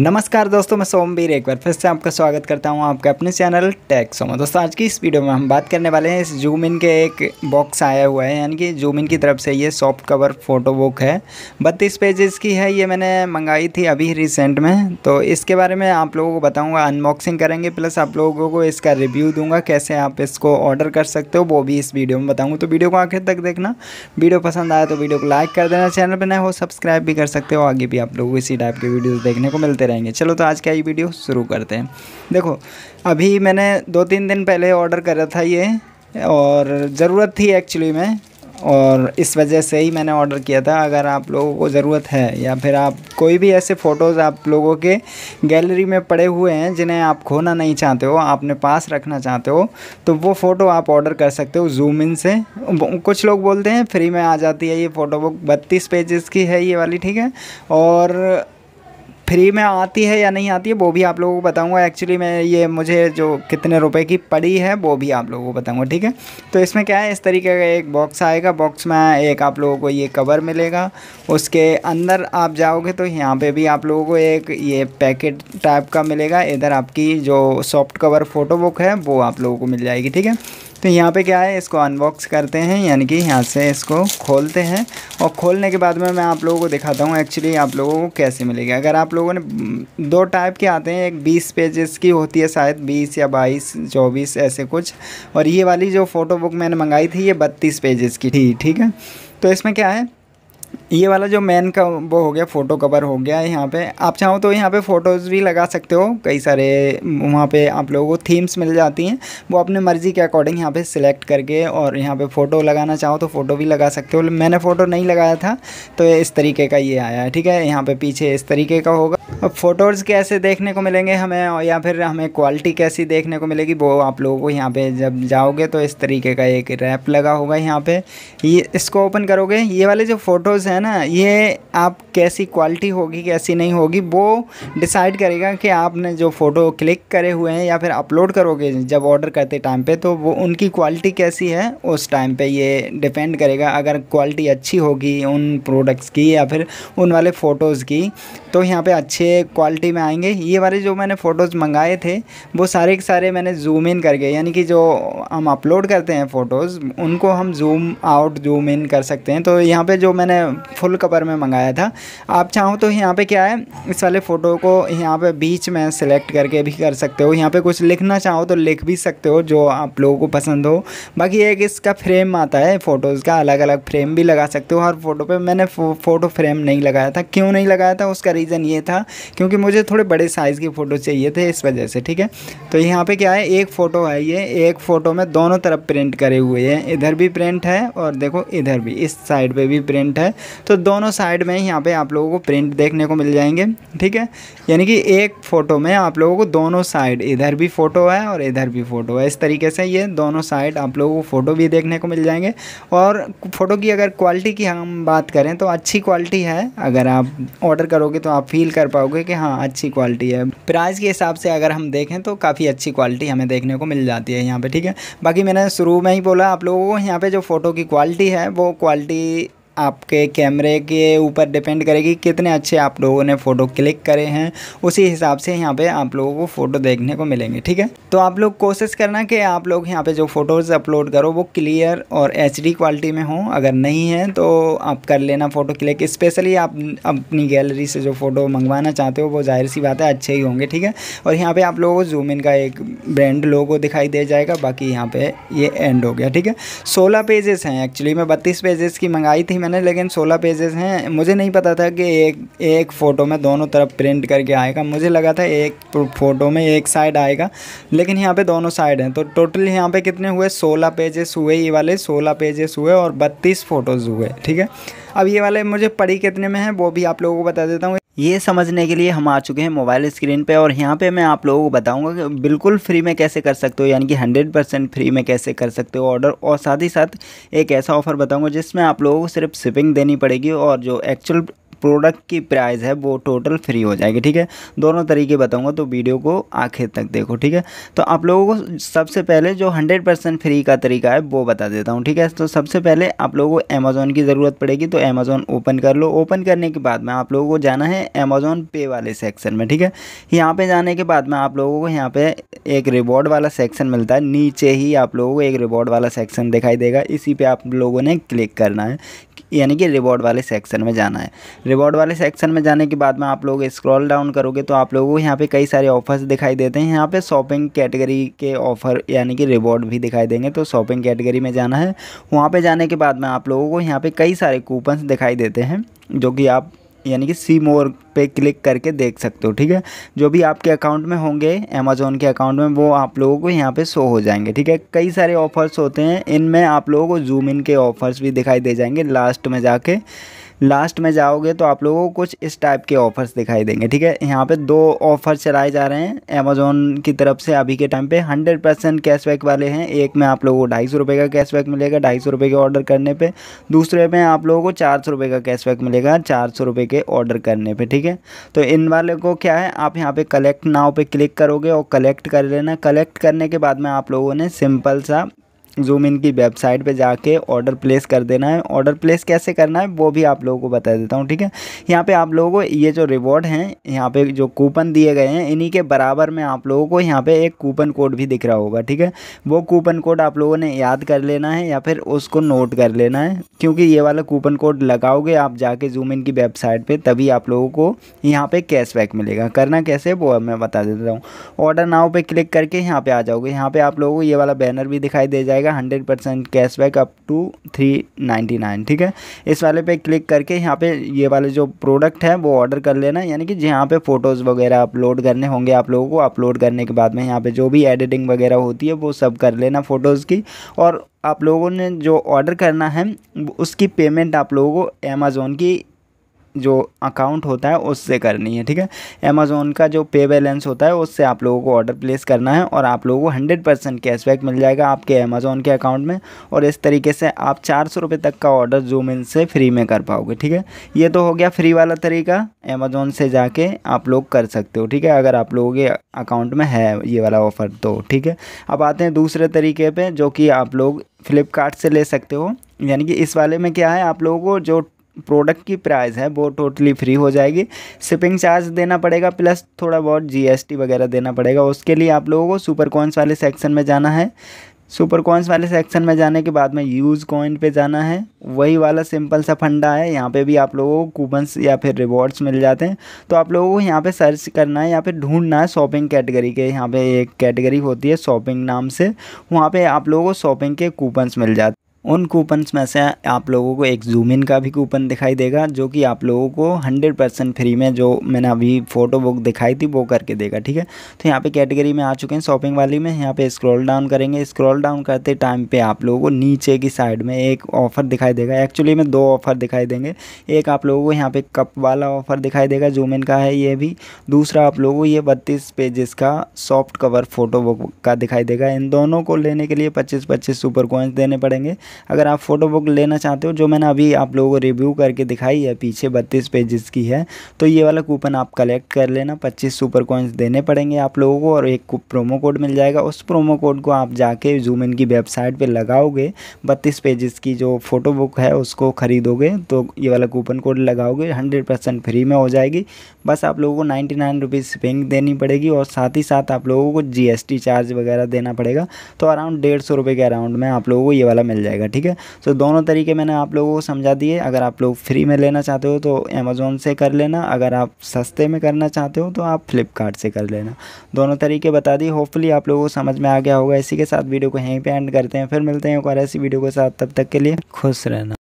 नमस्कार दोस्तों मैं सोमवीर एक बार फिर से आपका स्वागत करता हूं आपके अपने चैनल टैक्स सोमो दोस्तों आज की इस वीडियो में हम बात करने वाले हैं इस जूम इन के एक बॉक्स आया हुआ है यानी कि जूम इन की तरफ से ये सॉफ्ट कवर फ़ोटो बुक है बत्तीस पेजेस की है ये मैंने मंगाई थी अभी रिसेंट में तो इसके बारे में आप लोगों को बताऊँगा अनबॉक्सिंग करेंगे प्लस आप लोगों को इसका रिव्यू दूंगा कैसे आप इसको ऑर्डर कर सकते हो वो भी इस वीडियो में बताऊँगा तो वीडियो को आखिर तक देखना वीडियो पसंद आया तो वीडियो को लाइक कर देना चैनल पर नए हो सब्सक्राइब भी कर सकते हो आगे भी आप लोगों को इसी टाइप के वीडियोज़ देखने को मिलते रहेंगे चलो तो आज का ये वीडियो शुरू करते हैं देखो अभी मैंने दो तीन दिन पहले ऑर्डर करा था ये और ज़रूरत थी एक्चुअली में और इस वजह से ही मैंने ऑर्डर किया था अगर आप लोगों को ज़रूरत है या फिर आप कोई भी ऐसे फ़ोटोज़ आप लोगों के गैलरी में पड़े हुए हैं जिन्हें आप खोना नहीं चाहते हो आपने पास रखना चाहते हो तो वो फ़ोटो आप ऑर्डर कर सकते हो जूम इन से कुछ लोग बोलते हैं फ्री में आ जाती है ये फ़ोटो बुक बत्तीस पेजेस की है ये वाली ठीक है और फ्री में आती है या नहीं आती है वो भी आप लोगों को बताऊंगा एक्चुअली मैं ये मुझे जो कितने रुपए की पड़ी है वो भी आप लोगों को बताऊंगा ठीक है तो इसमें क्या है इस तरीके का एक बॉक्स आएगा बॉक्स में एक आप लोगों को ये कवर मिलेगा उसके अंदर आप जाओगे तो यहाँ पर भी आप लोगों को एक ये पैकेट टाइप का मिलेगा इधर आपकी जो सॉफ्ट कवर फ़ोटो बुक है वो आप लोगों को मिल जाएगी ठीक है तो यहाँ पे क्या है इसको अनबॉक्स करते हैं यानी कि यहाँ से इसको खोलते हैं और खोलने के बाद में मैं आप लोगों को दिखाता हूँ एक्चुअली आप लोगों को कैसे मिलेगी अगर आप लोगों ने हम्म, दो टाइप के आते हैं एक बीस पेजेस की होती है शायद बीस या बाईस चौबीस ऐसे कुछ और ये वाली जो फ़ोटो बुक मैंने मंगाई थी ये बत्तीस पेजेस की थी ठीक है तो इसमें क्या है ये वाला जो मेन का वो हो गया फ़ोटो कवर हो गया है यहाँ पे आप चाहो तो यहाँ पे फ़ोटोज़ भी लगा सकते हो कई सारे वहाँ पे आप लोगों को थीम्स मिल जाती हैं वो अपने मर्ज़ी के अकॉर्डिंग यहाँ पे सिलेक्ट करके और यहाँ पे फ़ोटो लगाना चाहो तो फ़ोटो भी लगा सकते हो मैंने फ़ोटो नहीं लगाया था तो इस तरीके का ये आया है ठीक है यहाँ पर पीछे इस तरीके का होगा अब फ़ोटोज़ कैसे देखने को मिलेंगे हमें और या फिर हमें क्वालिटी कैसी देखने को मिलेगी वो आप लोगों को यहाँ पे जब जाओगे तो इस तरीके का एक रैप लगा होगा यहाँ पे ये इसको ओपन करोगे ये वाले जो फ़ोटोज़ वीडियोस है ना ये आप कैसी क्वालिटी होगी कैसी नहीं होगी वो डिसाइड करेगा कि आपने जो फ़ोटो क्लिक करे हुए हैं या फिर अपलोड करोगे जब ऑर्डर करते टाइम पे तो वो उनकी क्वालिटी कैसी है उस टाइम पे ये डिपेंड करेगा अगर क्वालिटी अच्छी होगी उन प्रोडक्ट्स की या फिर उन वाले फ़ोटोज़ की तो यहाँ पर अच्छे क्वालिटी में आएंगे ये वाले जो मैंने फ़ोटोज़ मंगाए थे वो सारे के सारे मैंने जूम इन करके यानी कि जो हम अपलोड करते हैं फ़ोटोज़ उनको हम जूम आउट जूम इन कर सकते हैं तो यहाँ पे जो मैंने फुल कवर में मंगाया था आप चाहो तो यहाँ पे क्या है इस वाले फ़ोटो को यहाँ पे बीच में सेलेक्ट करके भी कर सकते हो यहाँ पे कुछ लिखना चाहो तो लिख भी सकते हो जो आप लोगों को पसंद हो बाकी एक इसका फ्रेम आता है फ़ोटोज़ का अलग अलग फ्रेम भी लगा सकते हो हर फ़ोटो पर मैंने फ़ोटो फ्रेम नहीं लगाया था क्यों नहीं लगाया था उसका रीज़न ये था क्योंकि मुझे थोड़े बड़े साइज़ के फ़ोटो चाहिए थे इस वजह से ठीक है तो यहाँ पर क्या है एक फ़ोटो है ये एक फ़ोटो में दोनों तरफ प्रिंट करे हुए हैं इधर भी प्रिंट है और देखो इधर भी इस साइड पे भी प्रिंट है तो दोनों साइड में ही यहाँ पे आप लोगों को प्रिंट देखने को मिल जाएंगे ठीक है यानी कि एक फ़ोटो में आप लोगों को दोनों साइड इधर भी फ़ोटो है और इधर भी फ़ोटो है इस तरीके से ये दोनों साइड आप लोगों को फ़ोटो भी देखने को मिल जाएंगे और फ़ोटो की अगर क्वालिटी की हम बात करें तो अच्छी क्वालिटी है अगर आप ऑर्डर करोगे तो आप फील कर पाओगे कि हाँ अच्छी क्वालिटी है प्राइस के हिसाब से अगर हम देखें तो काफ़ी अच्छी क्वालिटी हमें देखने को मिल जाती है यहाँ पे ठीक है बाकी मैंने शुरू में ही बोला आप लोगों को यहाँ पे जो फ़ोटो की क्वालिटी है वो क्वालिटी आपके कैमरे के ऊपर डिपेंड करेगी कितने अच्छे आप लोगों ने फ़ोटो क्लिक करे हैं उसी हिसाब से यहाँ पे आप लोगों को फ़ोटो देखने को मिलेंगे ठीक है तो आप लोग कोशिश करना कि आप लोग यहाँ पे जो फ़ोटोज़ अपलोड करो वो क्लियर और एच क्वालिटी में हो अगर नहीं है तो आप कर लेना फ़ोटो क्लिक स्पेशली आप अपनी गैलरी से जो फ़ोटो मंगवाना चाहते हो वो जाहिर सी बात है अच्छे ही होंगे ठीक है और यहाँ पर आप लोगों को जूम इन का एक ब्रांड लोगो दिखाई दे जाएगा बाकी यहाँ पर ये एंड हो गया ठीक है सोलह पेजेस हैं एक्चुअली मैं बत्तीस पेजेस की मंगाई थी मैंने लेकिन सोलह पेजेस हैं मुझे नहीं पता था कि एक एक फ़ोटो में दोनों तरफ प्रिंट करके आएगा मुझे लगा था एक फ़ोटो में एक साइड आएगा लेकिन यहाँ पे दोनों साइड हैं तो टोटल यहाँ पे कितने हुए सोलह पेजेस हुए ये वाले सोलह पेजेस हुए और बत्तीस फ़ोटोज़ हुए ठीक है अब ये वाले मुझे पढ़ी कितने में है वो भी आप लोगों को बता देता हूँ ये समझने के लिए हम आ चुके हैं मोबाइल स्क्रीन पे और यहाँ पे मैं आप लोगों को बताऊँगा कि बिल्कुल फ्री में कैसे कर सकते हो यानी कि हंड्रेड परसेंट फ्री में कैसे कर सकते हो ऑर्डर और साथ ही साथ एक ऐसा ऑफ़र बताऊँगा जिसमें आप लोगों को सिर्फ शिपिंग देनी पड़ेगी और जो एक्चुअल प्रोडक्ट की प्राइस है वो टोटल फ्री हो जाएगी ठीक है दोनों तरीके बताऊंगा तो वीडियो को आखिर तक देखो ठीक है तो आप लोगों को सबसे पहले जो 100 परसेंट फ्री का तरीका है वो बता देता हूँ ठीक है तो सबसे पहले आप लोगों को अमेज़ोन की ज़रूरत पड़ेगी तो अमेज़ोन ओपन कर लो ओपन करने के बाद में आप लोगों को जाना है अमेज़ोन पे वाले सेक्शन में ठीक है यहाँ पर जाने के बाद में आप लोगों को यहाँ पर एक रिवॉर्ड वाला सेक्शन मिलता है नीचे ही आप लोगों को एक रिवॉर्ड वाला सेक्शन दिखाई देगा इसी पर आप लोगों ने क्लिक करना है यानी कि रिवॉर्ड वाले सेक्शन में जाना है रिवॉर्ड वाले सेक्शन में जाने के बाद में आप लोग स्क्रॉल डाउन करोगे तो आप लोगों को यहाँ पे कई सारे ऑफर्स दिखाई देते हैं यहाँ पे शॉपिंग कैटेगरी के ऑफर यानी कि रिवॉर्ड भी दिखाई देंगे तो शॉपिंग कैटेगरी में जाना है वहाँ पर जाने के बाद में आप लोगों को यहाँ पर कई सारे कूपन्स दिखाई देते हैं जो कि आप यानी कि सी मोर पे क्लिक करके देख सकते हो ठीक है जो भी आपके अकाउंट में होंगे अमेजोन के अकाउंट में वो आप लोगों को यहाँ पे शो हो जाएंगे ठीक है कई सारे ऑफर्स होते हैं इनमें आप लोगों को जूम इन के ऑफर्स भी दिखाई दे जाएंगे लास्ट में जाके लास्ट में जाओगे तो आप लोगों को कुछ इस टाइप के ऑफर्स दिखाई देंगे ठीक है यहाँ पे दो ऑफर चलाए जा रहे हैं अमेजोन की तरफ से अभी के टाइम पे हंड्रेड परसेंट कैशबैक वाले हैं एक में आप लोगों को ढाई सौ रुपये का कैशबैक मिलेगा ढाई सौ रुपये के ऑर्डर करने पर दूसरे में आप लोगों को चार सौ रुपये का कैशबैक मिलेगा चार सौ रुपये के ऑर्डर करने पर ठीक है तो इन वाले को क्या है आप यहाँ पर कलेक्ट नाव पर क्लिक करोगे और कलेक्ट कर लेना कलेक्ट करने के बाद में आप लोगों ने सिंपल सा जूम इन की वेबसाइट पे जाके ऑर्डर प्लेस कर देना है ऑर्डर प्लेस कैसे करना है वो भी आप लोगों को बता देता हूँ ठीक है यहाँ पे आप लोगों को ये जो रिवॉर्ड हैं यहाँ पे जो कूपन दिए गए हैं इन्हीं के बराबर में आप लोगों को यहाँ पे एक कूपन कोड भी दिख रहा होगा ठीक है वो कूपन कोड आप लोगों ने याद कर लेना है या फिर उसको नोट कर लेना है क्योंकि ये वाला कूपन कोड लगाओगे आप जाके जूम इन की वेबसाइट पर तभी आप लोगों को यहाँ पर कैशबैक मिलेगा करना कैसे वो मैं बता देता हूँ ऑर्डर नाव पर क्लिक करके यहाँ पर आ जाओगे यहाँ पर आप लोगों को ये वाला बैनर भी दिखाई दे जाएगा मिलेगा hundred percent cashback up to three ninety nine ठीक है इस वाले पे क्लिक करके यहाँ पे ये वाले जो प्रोडक्ट है वो ऑर्डर कर लेना यानी कि जहाँ पे फ़ोटोज़ वगैरह अपलोड करने होंगे आप लोगों को अपलोड करने के बाद में यहाँ पे जो भी एडिटिंग वगैरह होती है वो सब कर लेना फ़ोटोज़ की और आप लोगों ने जो ऑर्डर करना है उसकी पेमेंट आप लोगों को अमेज़ोन की जो अकाउंट होता है उससे करनी है ठीक है अमेज़ोन का जो पे बैलेंस होता है उससे आप लोगों को ऑर्डर प्लेस करना है और आप लोगों को हंड्रेड परसेंट कैशबैक मिल जाएगा आपके अमेज़ोन के अकाउंट में और इस तरीके से आप चार सौ रुपये तक का ऑर्डर जूम इन से फ्री में कर पाओगे ठीक है ये तो हो गया फ्री वाला तरीका अमेज़ोन से जाके आप लोग कर सकते हो ठीक है अगर आप लोगों के अकाउंट में है ये वाला ऑफ़र तो ठीक है अब आते हैं दूसरे तरीके पर जो कि आप लोग फ्लिपकार्ट से ले सकते हो यानी कि इस वाले में क्या है आप लोगों को जो प्रोडक्ट की प्राइस है वो टोटली फ्री हो जाएगी शिपिंग चार्ज देना पड़ेगा प्लस थोड़ा बहुत जीएसटी वगैरह देना पड़ेगा उसके लिए आप लोगों को सुपर कॉइन्स वाले सेक्शन में जाना है सुपर कॉइन्स वाले सेक्शन में जाने के बाद में यूज़ कॉइन पे जाना है वही वाला सिंपल सा फंडा है यहाँ पे भी आप लोगों को कूपन्स या फिर रिवॉर्ड्स मिल जाते हैं तो आप लोगों को यहाँ पे सर्च करना है या फिर ढूंढना है शॉपिंग कैटेगरी के यहाँ पे एक कैटेगरी होती है शॉपिंग नाम से वहाँ पे आप लोगों को शॉपिंग के कूपन्स मिल जाते हैं उन कूपन्स में से आप लोगों को एक जूम इन का भी कूपन दिखाई देगा जो कि आप लोगों को हंड्रेड परसेंट फ्री में जो मैंने अभी फ़ोटो बुक दिखाई थी वो करके देगा ठीक है तो यहाँ पे कैटेगरी में आ चुके हैं शॉपिंग वाली में यहाँ पे स्क्रॉल डाउन करेंगे स्क्रॉल डाउन करते टाइम पे आप लोगों को नीचे की साइड में एक ऑफ़र दिखाई देगा एक्चुअली में दो ऑफ़र दिखाई देंगे एक आप लोगों को यहाँ पे कप वाला ऑफ़र दिखाई देगा जूम इन का है ये भी दूसरा आप लोगों को ये बत्तीस पेजेस का सॉफ्ट कवर फ़ोटो बुक का दिखाई देगा इन दोनों को लेने के लिए पच्चीस पच्चीस सुपर कॉइन्स देने पड़ेंगे अगर आप फ़ोटो बुक लेना चाहते हो जो मैंने अभी आप लोगों को रिव्यू करके दिखाई है पीछे बत्तीस पेजेस की है तो ये वाला कूपन आप कलेक्ट कर लेना पच्चीस सुपर कॉइन्स देने पड़ेंगे आप लोगों को और एक प्रोमो कोड मिल जाएगा उस प्रोमो कोड को आप जाके जूम इन की वेबसाइट पर लगाओगे बत्तीस पेजेस की जो फ़ोटो बुक है उसको ख़रीदोगे तो ये वाला कूपन कोड लगाओगे हंड्रेड परसेंट फ्री में हो जाएगी बस आप लोगों को नाइन्टी नाइन रुपीज़ देनी पड़ेगी और साथ ही साथ आप लोगों को जी चार्ज वगैरह देना पड़ेगा तो अराउंड डेढ़ सौ रुपये के अराउंड में आप लोगों को ये वाला मिल जाएगा जाएगा ठीक है सो दोनों तरीके मैंने आप लोगों को समझा दिए अगर आप लोग फ्री में लेना चाहते हो तो अमेज़ोन से कर लेना अगर आप सस्ते में करना चाहते हो तो आप फ्लिपकार्ट से कर लेना दोनों तरीके बता दिए होपफुली आप लोगों को समझ में आ गया होगा इसी के साथ वीडियो को यहीं पर एंड करते हैं फिर मिलते हैं और ऐसी वीडियो के साथ तब तक के लिए खुश रहना